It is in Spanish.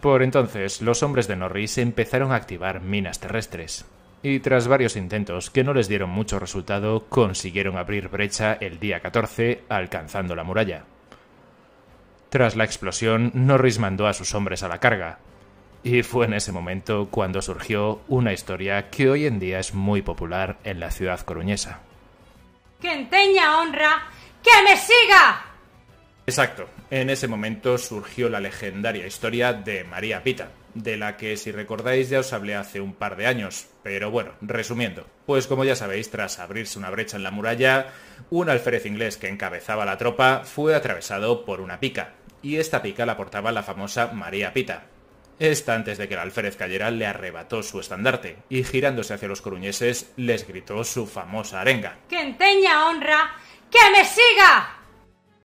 Por entonces, los hombres de Norris empezaron a activar minas terrestres, y tras varios intentos que no les dieron mucho resultado, consiguieron abrir brecha el día 14, alcanzando la muralla. Tras la explosión, Norris mandó a sus hombres a la carga, y fue en ese momento cuando surgió una historia que hoy en día es muy popular en la ciudad coruñesa. ¡Que teña honra, que me siga! Exacto, en ese momento surgió la legendaria historia de María Pita, de la que si recordáis ya os hablé hace un par de años, pero bueno, resumiendo, pues como ya sabéis, tras abrirse una brecha en la muralla, un alférez inglés que encabezaba la tropa fue atravesado por una pica, y esta pica la portaba la famosa María Pita. Esta antes de que el alférez cayera le arrebató su estandarte y girándose hacia los coruñeses les gritó su famosa arenga. ¡Que teña honra! ¡Que me siga!